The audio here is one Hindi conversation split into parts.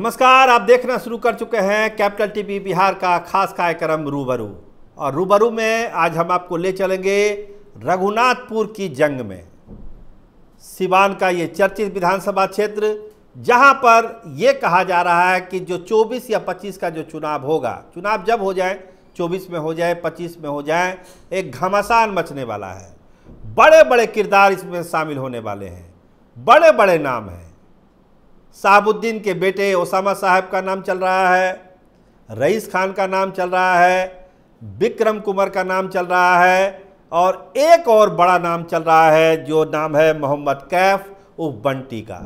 नमस्कार आप देखना शुरू कर चुके हैं कैपिटल टीवी बिहार का खास कार्यक्रम रूबरू और रूबरू में आज हम आपको ले चलेंगे रघुनाथपुर की जंग में सिवान का ये चर्चित विधानसभा क्षेत्र जहां पर ये कहा जा रहा है कि जो 24 या 25 का जो चुनाव होगा चुनाव जब हो जाए 24 में हो जाए 25 में हो जाए एक घमासान मचने वाला है बड़े बड़े किरदार इसमें शामिल होने वाले हैं बड़े बड़े नाम हैं साहबुद्दीन के बेटे ओसामा साहब का नाम चल रहा है रईस खान का नाम चल रहा है विक्रम कुमार का नाम चल रहा है और एक और बड़ा नाम चल रहा है जो नाम है मोहम्मद कैफ उफ बंटी का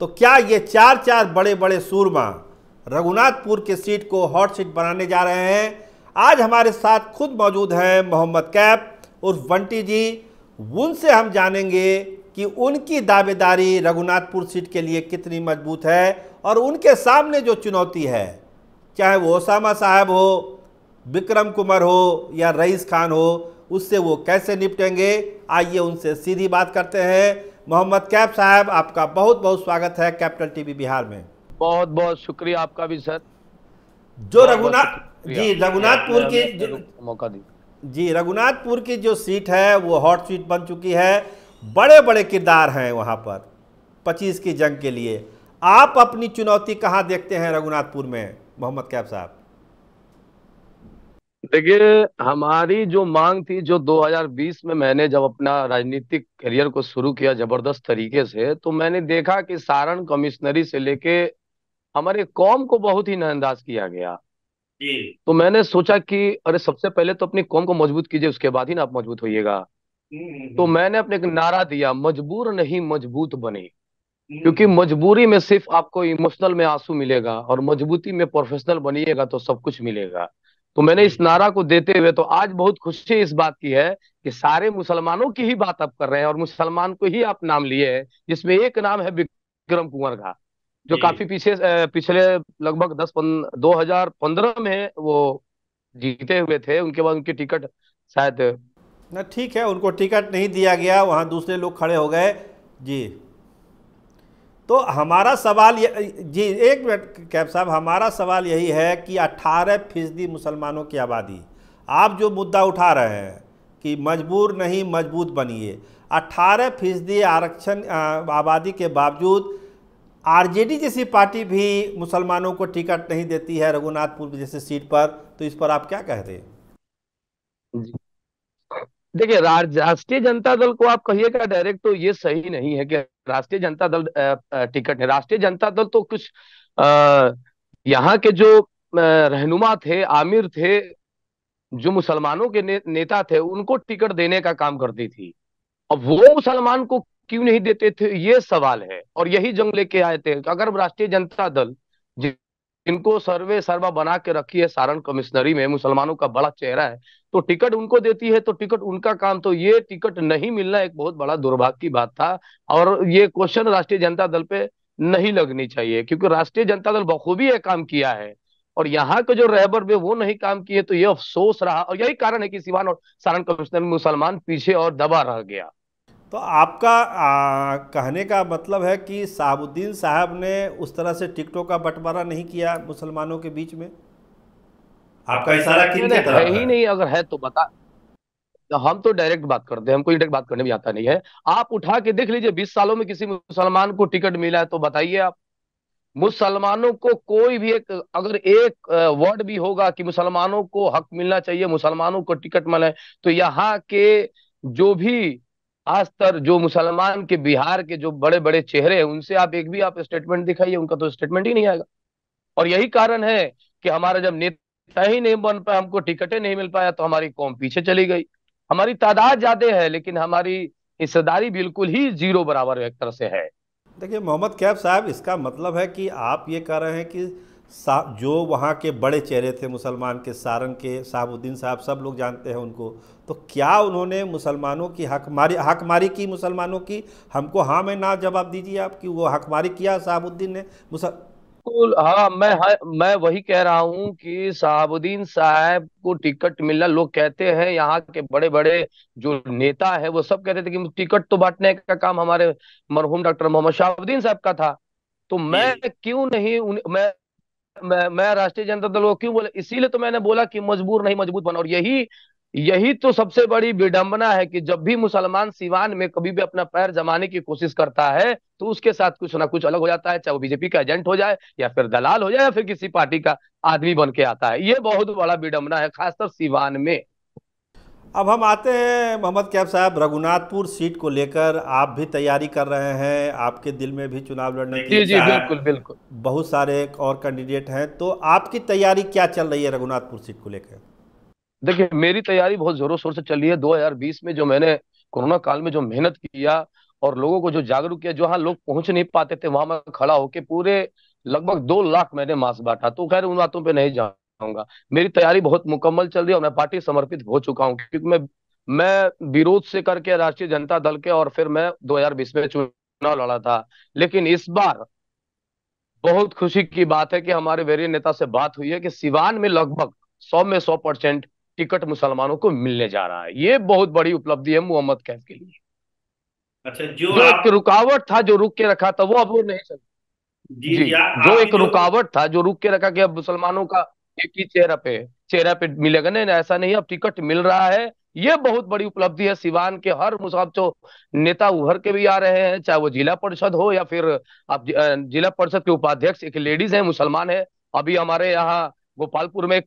तो क्या ये चार चार बड़े बड़े सूरमा रघुनाथपुर के सीट को हॉट सीट बनाने जा रहे हैं आज हमारे साथ खुद मौजूद हैं मोहम्मद कैफ उर्फ बंटी जी उनसे हम जानेंगे कि उनकी दावेदारी रघुनाथपुर सीट के लिए कितनी मजबूत है और उनके सामने जो चुनौती है चाहे वो ओसामा साहब हो विक्रम कुमार हो या रईस खान हो उससे वो कैसे निपटेंगे आइए उनसे सीधी बात करते हैं मोहम्मद कैफ साहब आपका बहुत बहुत स्वागत है कैपिटल टीवी बिहार में बहुत बहुत शुक्रिया आपका भी सर जो रघुनाथ जी रघुनाथपुर की मौका दी जी रघुनाथपुर की जो सीट है वो हॉट सीट बन चुकी है बड़े बड़े किरदार हैं वहाँ पर पच्चीस की जंग के लिए आप अपनी चुनौती कहाँ देखते हैं रघुनाथपुर में मोहम्मद कैब साहब देखिए हमारी जो मांग थी जो 2020 में मैंने जब अपना राजनीतिक करियर को शुरू किया जबरदस्त तरीके से तो मैंने देखा कि सारण कमिश्नरी से लेके हमारे कौम को बहुत ही नजरअंदाज किया गया तो मैंने सोचा कि अरे सबसे पहले तो अपनी कौम को मजबूत कीजिए उसके बाद ही ना आप मजबूत होइएगा तो हम्म, मैंने अपने एक नारा दिया मजबूर नहीं मजबूत बने हम्म। क्योंकि मजबूरी में सिर्फ आपको इमोशनल में आंसू मिलेगा और मजबूती में प्रोफेशनल बनिएगा तो सब कुछ मिलेगा तो मैंने इस हम्म। नारा को देते हुए तो आज बहुत खुशी इस बात की है कि सारे मुसलमानों की ही बात आप कर रहे हैं और मुसलमान को ही आप नाम लिए हैं जिसमें एक नाम है विक्रम कुंवर का जो काफी पीछे पिछले लगभग दस दो हजार पंद्रह में वो जीते हुए थे उनके बाद उनकी टिकट शायद ना ठीक है उनको टिकट नहीं दिया गया वहाँ दूसरे लोग खड़े हो गए जी तो हमारा सवाल जी एक मिनट कैब साहब हमारा सवाल यही है कि 18 फीसदी मुसलमानों की आबादी आप जो मुद्दा उठा रहे हैं कि मजबूर नहीं मजबूत बनिए 18 फीसदी आरक्षण आबादी के बावजूद आरजेडी जैसी पार्टी भी मुसलमानों को टिकट नहीं देती है रघुनाथपुर जैसे सीट पर तो इस पर आप क्या कहते हैं जी देखिए राष्ट्रीय जनता दल को आप कहिएगा डायरेक्ट तो ये सही नहीं है कि राष्ट्रीय जनता दल टिकट है राष्ट्रीय जनता दल तो कुछ यहाँ के जो रहनुमा थे आमिर थे जो मुसलमानों के ने, नेता थे उनको टिकट देने का काम करती थी अब वो मुसलमान को क्यों नहीं देते थे ये सवाल है और यही जंग लेके आए थे अगर राष्ट्रीय जनता दल इनको सर्वे सर्वा बना के रखी है सारण कमिश्नरी में मुसलमानों का बड़ा चेहरा है तो टिकट उनको देती है तो टिकट उनका काम तो ये टिकट नहीं मिलना एक बहुत बड़ा दुर्भाग्य की बात था और ये क्वेश्चन राष्ट्रीय जनता दल पे नहीं लगनी चाहिए क्योंकि राष्ट्रीय जनता दल बखूबी यह काम किया है और यहाँ के जो रहबर में वो नहीं काम किए तो ये अफसोस रहा और यही कारण है कि सिवान और सारण कमिश्नर मुसलमान पीछे और दबा रह गया तो आपका आ, कहने का मतलब है कि साहबुद्दीन साहब ने उस तरह से टिकटों का बंटवारा नहीं किया मुसलमानों के बीच में आपका इशारा किन है ही नहीं अगर है तो बता तो हम तो डायरेक्ट बात करते हैं हमको डायरेक्ट बात करने भी आता नहीं है आप उठा के देख लीजिए बीस सालों में किसी मुसलमान को टिकट मिला है तो बताइए आप मुसलमानों को कोई भी एक अगर एक वर्ड भी होगा कि मुसलमानों को हक मिलना चाहिए मुसलमानों को टिकट मिले तो यहाँ के जो भी आस्तर जो मुसलमान के बिहार के जो बड़े बड़े चेहरे हैं उनसे आप एक भी आप स्टेटमेंट दिखाइए उनका तो स्टेटमेंट ही नहीं आएगा और यही कारण है कि हमारा जब नेता ही नहीं बन पाया हमको टिकटें नहीं मिल पाया तो हमारी कौम पीछे चली गई हमारी तादाद ज्यादा है लेकिन हमारी हिस्सेदारी बिल्कुल ही जीरो बराबर एक तरह से है देखिए मोहम्मद कैब साहब इसका मतलब है कि आप ये कह रहे हैं कि जो वहाँ के बड़े चेहरे थे मुसलमान के सारंग के साहबुद्दीन साहब सब लोग जानते हैं उनको तो क्या उन्होंने मुसलमानों की हकमारी हकमारी की मुसलमानों की हमको हाँ में ना जवाब दीजिए आप कि वो हकमारी किया साहबुद्दीन ने मुसल बिल्कुल हाँ मैं हाँ, मैं वही कह रहा हूँ कि साहबुद्दीन साहब को टिकट मिलना लोग कहते हैं यहाँ के बड़े बड़े जो नेता है वो सब कहते थे कि टिकट तो बांटने का काम हमारे मरहूम डॉक्टर मोहम्मद शाहबुद्दीन साहब का था तो मैं क्यों नहीं उन, मैं मैं, राष्ट्रीय जनता दल को क्यों बोले इसीलिए तो मैंने बोला कि मजबूर नहीं मजबूत बना और यही यही तो सबसे बड़ी विडंबना है कि जब भी मुसलमान सिवान में कभी भी अपना पैर जमाने की कोशिश करता है तो उसके साथ कुछ ना कुछ अलग हो जाता है चाहे वो बीजेपी का एजेंट हो जाए या फिर दलाल हो जाए या फिर किसी पार्टी का आदमी बन के आता है ये बहुत बड़ा विडंबना है खासकर सिवान में अब हम आते हैं मोहम्मद कैब साहब रघुनाथपुर सीट को लेकर आप भी तैयारी कर रहे हैं आपके दिल में भी चुनाव लड़ने की जी जी बिल्कुल बिल्कुल बहुत सारे और कैंडिडेट हैं तो आपकी तैयारी क्या चल रही है रघुनाथपुर सीट को लेकर देखिए मेरी तैयारी बहुत जोरों शोर से चल रही है 2020 में जो मैंने कोरोना काल में जो मेहनत किया और लोगों को जो जागरूक किया जहाँ लोग पहुंच नहीं पाते थे वहां मैं खड़ा होकर पूरे लगभग दो लाख मैंने मास्क बांटा तो खैर उन बातों पर नहीं जा चाहूंगा मेरी तैयारी बहुत मुकम्मल चल रही है और मैं पार्टी समर्पित हो चुका हूँ क्योंकि मैं मैं विरोध से करके राष्ट्रीय जनता दल के और फिर मैं 2020 में चुनाव लड़ा था लेकिन इस बार बहुत खुशी की बात है कि हमारे वरीय नेता से बात हुई है कि सिवान में लगभग सौ में सौ परसेंट टिकट मुसलमानों को मिलने जा रहा है ये बहुत बड़ी उपलब्धि है मोहम्मद कैफ के लिए अच्छा जो, जो आप... एक रुकावट था जो रुक के रखा था वो अब वो नहीं चल जी, जी, जी जो एक रुकावट था जो रुक के रखा कि अब मुसलमानों का एक ही चेहरा पे चेहरा पे मिलेगा नहीं ऐसा नहीं अब टिकट मिल रहा है ये बहुत बड़ी उपलब्धि है सिवान के हर मुसाब जो नेता उभर के भी आ रहे हैं चाहे वो जिला परिषद हो या फिर आप जिला परिषद के उपाध्यक्ष एक लेडीज है मुसलमान है अभी हमारे यहाँ गोपालपुर में एक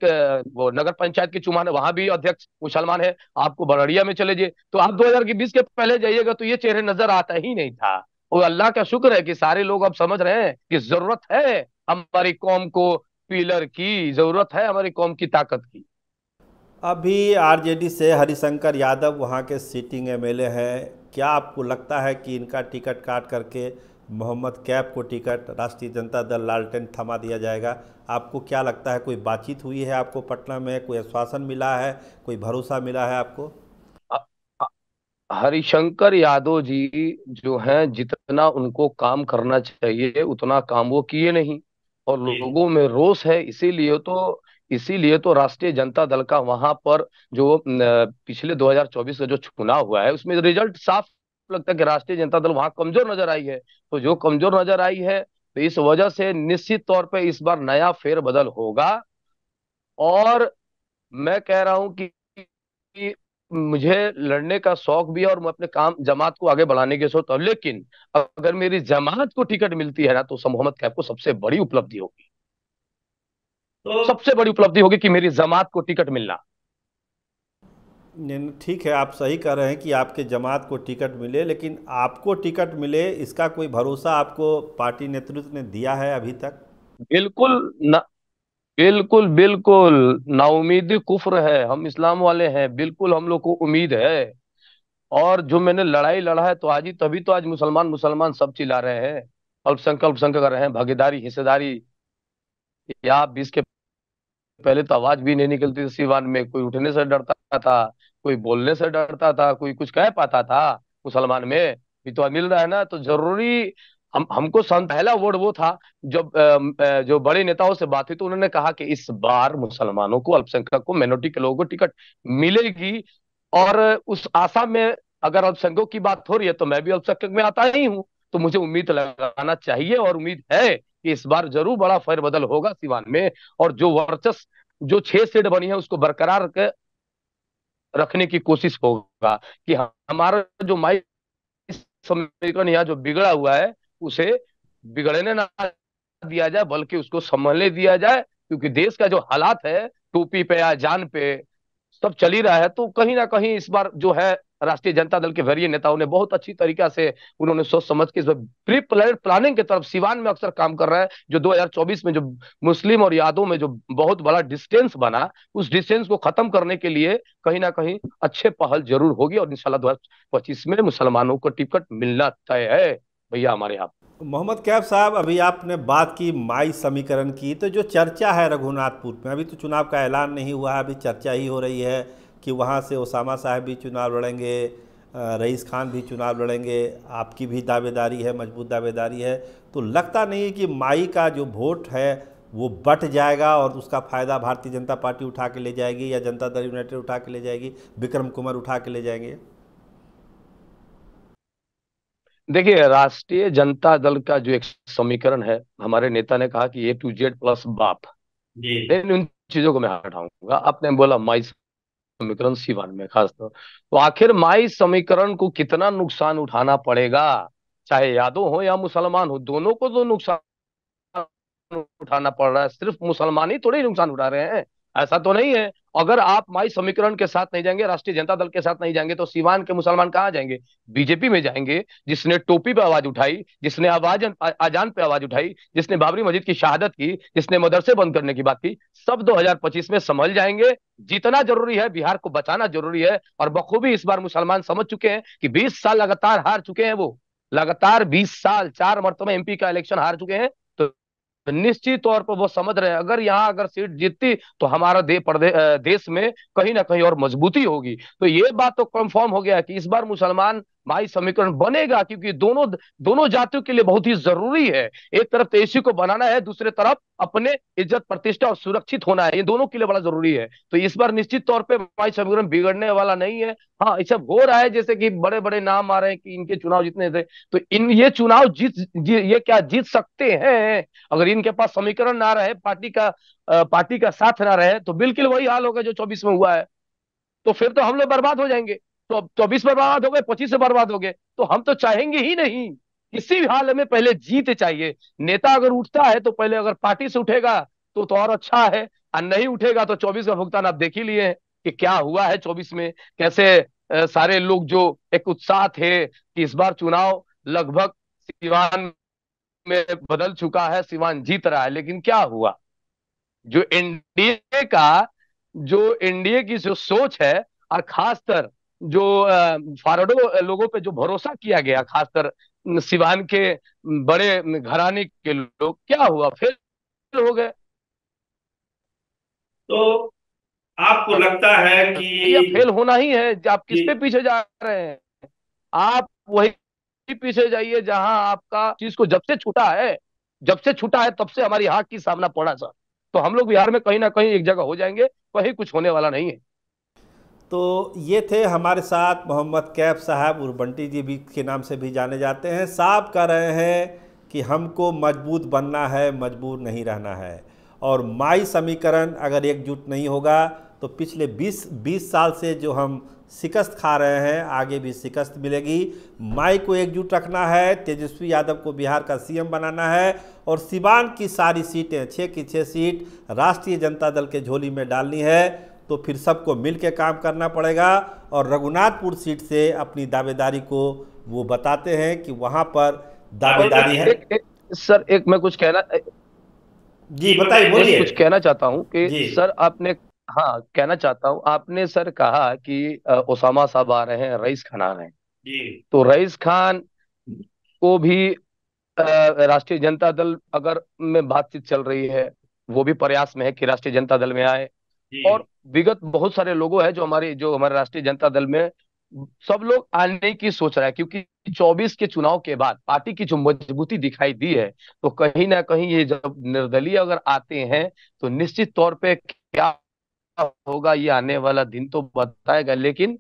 वो नगर पंचायत की चुमान है वहां भी अध्यक्ष मुसलमान है आपको बरड़िया में चले जाइए तो आप दो के पहले जाइएगा तो ये चेहरे नजर आता ही नहीं था और अल्लाह का शुक्र है कि सारे लोग अब समझ रहे हैं कि जरूरत है हमारी कौम को पिलर की जरूरत है हमारी कौम की ताकत की अभी आरजेडी से हरिशंकर यादव वहाँ के सीटिंग एमएलए हैं क्या आपको लगता है कि इनका टिकट काट करके मोहम्मद कैफ को टिकट राष्ट्रीय जनता दल लालटेन थमा दिया जाएगा आपको क्या लगता है कोई बातचीत हुई है आपको पटना में कोई आश्वासन मिला है कोई भरोसा मिला है आपको हरिशंकर यादव जी जो हैं जितना उनको काम करना चाहिए उतना काम वो किए नहीं और लोगों में रोष है इसीलिए तो इसीलिए तो राष्ट्रीय जनता दल का वहां पर जो पिछले 2024 का जो चुनाव हुआ है उसमें रिजल्ट साफ लगता है कि राष्ट्रीय जनता दल वहां कमजोर नजर आई है तो जो कमजोर नजर आई है तो इस वजह से निश्चित तौर पे इस बार नया फेरबदल होगा और मैं कह रहा हूं कि मुझे लड़ने का शौक भी है और मैं अपने काम जमात को आगे बढ़ाने के सोचता हूँ लेकिन अगर मेरी जमात को टिकट मिलती है ना तो मोहम्मद कैब को सबसे बड़ी उपलब्धि होगी तो सबसे बड़ी उपलब्धि होगी कि मेरी जमात को टिकट मिलना ठीक है आप सही कह रहे हैं कि आपके जमात को टिकट मिले लेकिन आपको टिकट मिले इसका कोई भरोसा आपको पार्टी नेतृत्व ने दिया है अभी तक बिल्कुल ना बिल्कुल बिल्कुल नाउमीद कुफर है हम इस्लाम वाले हैं बिल्कुल हम लोग को उम्मीद है और जो मैंने लड़ाई लड़ा है तो आज ही तभी तो आज मुसलमान मुसलमान सब चिल्ला रहे हैं अल्पसंख्यक अल्पसंख्यक कर रहे हैं भागीदारी हिस्सेदारी या बीस के पहले तो आवाज भी नहीं निकलती थी सीवान में कोई उठने से डरता था कोई बोलने से डरता था कोई कुछ कह पाता था मुसलमान में भी तो मिल रहा है ना तो जरूरी हम हमको पहला वर्ड वो था जब जो बड़े नेताओं से बात हुई तो उन्होंने कहा कि इस बार मुसलमानों को अल्पसंख्यक को मेनोरिटी के लोगों को टिकट मिलेगी और उस आशा में अगर अल्पसंख्यकों की बात हो रही है तो मैं भी अल्पसंख्यक में आता ही हूँ तो मुझे उम्मीद लगाना चाहिए और उम्मीद है कि इस बार जरूर बड़ा फेरबदल होगा सिवान में और जो वर्चस जो छह सीट बनी है उसको बरकरार रखने की कोशिश होगा कि हमारा जो माइक समीकरण यहाँ जो बिगड़ा हुआ है उसे बिगड़ने ना दिया जाए बल्कि उसको संभलने दिया जाए क्योंकि देश का जो हालात है टोपी पे या जान पे सब चल ही रहा है तो कहीं ना कहीं इस बार जो है राष्ट्रीय जनता दल के वरीय नेताओं ने बहुत अच्छी तरीका से उन्होंने सोच समझ के प्री प्लान प्लानिंग की तरफ सिवान में अक्सर काम कर रहा है जो 2024 में जो मुस्लिम और यादव में जो बहुत बड़ा डिस्टेंस बना उस डिस्टेंस को खत्म करने के लिए कहीं ना कहीं अच्छे पहल जरूर होगी और इंशाल्लाह 2025 में मुसलमानों को टिकट मिलना तय है भैया हमारे यहाँ मोहम्मद कैफ साहब अभी आपने बात की माई समीकरण की तो जो चर्चा है रघुनाथपुर में अभी तो चुनाव का ऐलान नहीं हुआ है अभी चर्चा ही हो रही है कि वहाँ से ओसामा साहब भी चुनाव लड़ेंगे रईस खान भी चुनाव लड़ेंगे आपकी भी दावेदारी है मजबूत दावेदारी है तो लगता नहीं है कि माई का जो वोट है वो बट जाएगा और उसका फ़ायदा भारतीय जनता पार्टी उठा के ले जाएगी या जनता दल यूनाइटेड उठा के ले जाएगी विक्रम कुमार उठा के ले जाएंगे देखिए राष्ट्रीय जनता दल का जो एक समीकरण है हमारे नेता ने कहा कि ए टू जेड प्लस बाप लेकिन उन चीजों को मैं हटाऊंगा आपने बोला माई समीकरण सीवान में खासतौर तो आखिर माई समीकरण को कितना नुकसान उठाना पड़ेगा चाहे यादव हो या मुसलमान हो दोनों को तो नुकसान उठाना पड़ रहा है सिर्फ मुसलमान ही थोड़े नुकसान उठा रहे हैं ऐसा तो नहीं है अगर आप माई समीकरण के साथ नहीं जाएंगे राष्ट्रीय जनता दल के साथ नहीं जाएंगे तो सीवान के मुसलमान कहाँ जाएंगे बीजेपी में जाएंगे जिसने टोपी पे आवाज उठाई जिसने आवाज आजान पे आवाज उठाई जिसने बाबरी मस्जिद की शहादत की जिसने मदरसे बंद करने की बात की सब 2025 में संभल जाएंगे जीतना जरूरी है बिहार को बचाना जरूरी है और बखूबी इस बार मुसलमान समझ चुके हैं कि बीस साल लगातार हार चुके हैं वो लगातार बीस साल चार मरतबा एमपी का इलेक्शन हार चुके हैं तो निश्चित तौर पर वो समझ रहे हैं अगर यहाँ अगर सीट जीतती तो हमारा दे देश में कहीं ना कहीं और मजबूती होगी तो ये बात तो कंफर्म हो गया कि इस बार मुसलमान माई समीकरण बनेगा क्योंकि दोनों दोनों जातियों के लिए बहुत ही जरूरी है एक तरफ तेजी तो को बनाना है दूसरे तरफ अपने इज्जत प्रतिष्ठा और सुरक्षित होना है ये दोनों के लिए बड़ा जरूरी है तो इस बार निश्चित तौर पे माई समीकरण बिगड़ने वाला नहीं है हाँ ये सब हो रहा है जैसे कि बड़े बड़े नाम आ रहे हैं कि इनके चुनाव जीतने थे तो इन ये चुनाव जीत जी, ये क्या जीत सकते हैं अगर इनके पास समीकरण ना रहे पार्टी का पार्टी का साथ ना रहे तो बिल्कुल वही हाल होगा जो चौबीस में हुआ है तो फिर तो हम लोग बर्बाद हो जाएंगे तो चौबीस बर्बाद हो गए पच्चीस बर्बाद हो गए तो हम तो चाहेंगे ही नहीं किसी भी हाल में पहले जीत चाहिए नेता अगर उठता है तो पहले अगर पार्टी से उठेगा तो तो और अच्छा है और नहीं उठेगा तो चौबीस का भुगतान आप देख ही लिए हैं कि क्या हुआ है चौबीस में कैसे सारे लोग जो एक उत्साह थे कि इस बार चुनाव लगभग सिवान में बदल चुका है सिवान जीत रहा है लेकिन क्या हुआ जो एनडीए का जो एनडीए की जो सोच है और खासकर जो फारडो लोगों पे जो भरोसा किया गया खासकर सिवान के बड़े घराने के लोग क्या हुआ फिर हो गए तो आपको लगता है कि फेल होना ही है आप किस पे पीछे जा रहे हैं आप वही पीछे जाइए जहां आपका चीज को जब से छूटा है जब से छूटा है तब से हमारी हाक की सामना पड़ा सर तो हम लोग बिहार में कहीं ना कहीं एक जगह हो जाएंगे कहीं कुछ होने वाला नहीं है तो ये थे हमारे साथ मोहम्मद कैफ साहब उर्बंटी जी भी के नाम से भी जाने जाते हैं साफ कह रहे हैं कि हमको मजबूत बनना है मजबूर नहीं रहना है और माई समीकरण अगर एकजुट नहीं होगा तो पिछले 20 20 साल से जो हम शिकस्त खा रहे हैं आगे भी शिकस्त मिलेगी माई को एकजुट रखना है तेजस्वी यादव को बिहार का सीएम बनाना है और सिवान की सारी सीटें छः की छः सीट राष्ट्रीय जनता दल के झोली में डालनी है तो फिर सबको मिल काम करना पड़ेगा और रघुनाथपुर सीट से अपनी दावेदारी को वो बताते हैं कि वहां पर दावेदारी है एक, एक, सर एक मैं कुछ कहना जी बताइए बोलिए कुछ कहना चाहता हूँ कि सर आपने हाँ कहना चाहता हूँ आपने सर कहा कि ओसामा साहब आ रहे हैं रईस खान आ रहे हैं जी तो रईस खान को भी राष्ट्रीय जनता दल अगर में बातचीत चल रही है वो भी प्रयास में है कि राष्ट्रीय जनता दल में आए और विगत बहुत सारे लोगों है जो हमारे जो हमारे राष्ट्रीय जनता दल में सब लोग आने की सोच रहा है क्योंकि 24 के चुनाव के बाद पार्टी की जो मजबूती दिखाई दी है तो कहीं ना कहीं ये जब निर्दलीय अगर आते हैं तो निश्चित तौर पे क्या होगा ये आने वाला दिन तो बताएगा लेकिन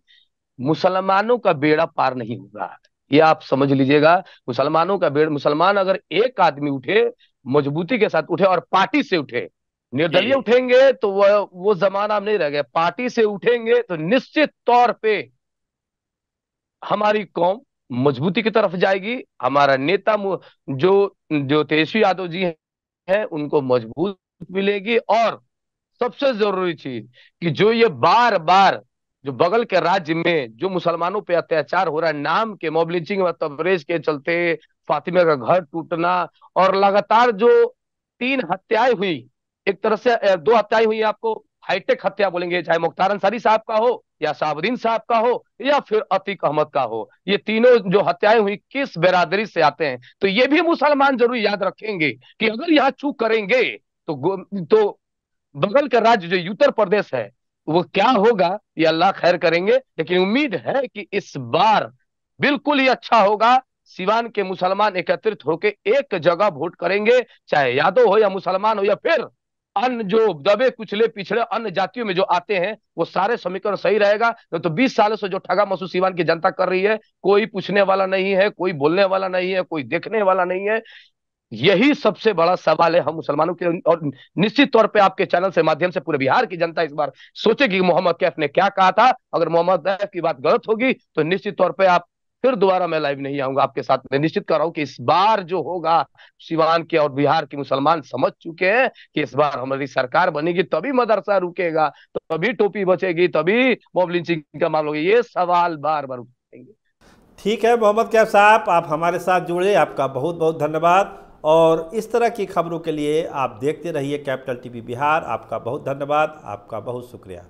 मुसलमानों का बेड़ा पार नहीं होगा ये आप समझ लीजिएगा मुसलमानों का बेड़ मुसलमान अगर एक आदमी उठे मजबूती के साथ उठे और पार्टी से उठे निर्दलीय उठेंगे तो वह वो जमाना नहीं रह गया पार्टी से उठेंगे तो निश्चित तौर पे हमारी कौम मजबूती की तरफ जाएगी हमारा नेता जो जो तेजस्वी यादव जी हैं उनको मजबूत मिलेगी और सबसे जरूरी चीज कि जो ये बार बार जो बगल के राज्य में जो मुसलमानों पे अत्याचार हो रहा है नाम के मोबलिचिंग लिंचिंग तबरेज के चलते फातिमा का घर टूटना और लगातार जो तीन हत्याएं हुई एक तरह से दो हत्याएं हुई आपको हाईटेक हत्या बोलेंगे चाहे मुख्तार अंसारी साहब का हो या साबुद्दीन साहब का हो या फिर अतीक अहमद का हो ये तीनों जो हत्याएं हुई किस बेरादरी से आते हैं तो ये भी मुसलमान जरूर याद रखेंगे कि अगर यहाँ चूक करेंगे तो तो बगल का राज्य जो उत्तर प्रदेश है वो क्या होगा ये अल्लाह खैर करेंगे लेकिन उम्मीद है कि इस बार बिल्कुल ही अच्छा होगा सिवान के मुसलमान एकत्रित होकर एक जगह वोट करेंगे चाहे यादव हो या मुसलमान हो या फिर अन्य जो दबे कुचले पिछड़े अन्य जातियों में जो आते हैं वो सारे समीकरण सही रहेगा नहीं तो 20 साल से जो ठगा मसूद सीवान की जनता कर रही है कोई पूछने वाला नहीं है कोई बोलने वाला नहीं है कोई देखने वाला नहीं है यही सबसे बड़ा सवाल है हम मुसलमानों के और निश्चित तौर पे आपके चैनल से माध्यम से पूरे बिहार की जनता इस बार सोचेगी मोहम्मद कैफ ने क्या कहा था अगर मोहम्मद कैफ की बात गलत होगी तो निश्चित तौर पे आप फिर दोबारा मैं लाइव नहीं आऊंगा आपके साथ मैं निश्चित कर रहा हूं कि इस बार जो होगा सिवान के और बिहार के मुसलमान समझ चुके हैं कि इस बार हमारी सरकार बनेगी तभी मदरसा रुकेगा तभी टोपी बचेगी तभी मॉब का मामला होगा ये सवाल बार बार उठेंगे ठीक है मोहम्मद कैफ साहब आप हमारे साथ जुड़े आपका बहुत बहुत धन्यवाद और इस तरह की खबरों के लिए आप देखते रहिए कैपिटल टीवी बिहार आपका बहुत धन्यवाद आपका बहुत शुक्रिया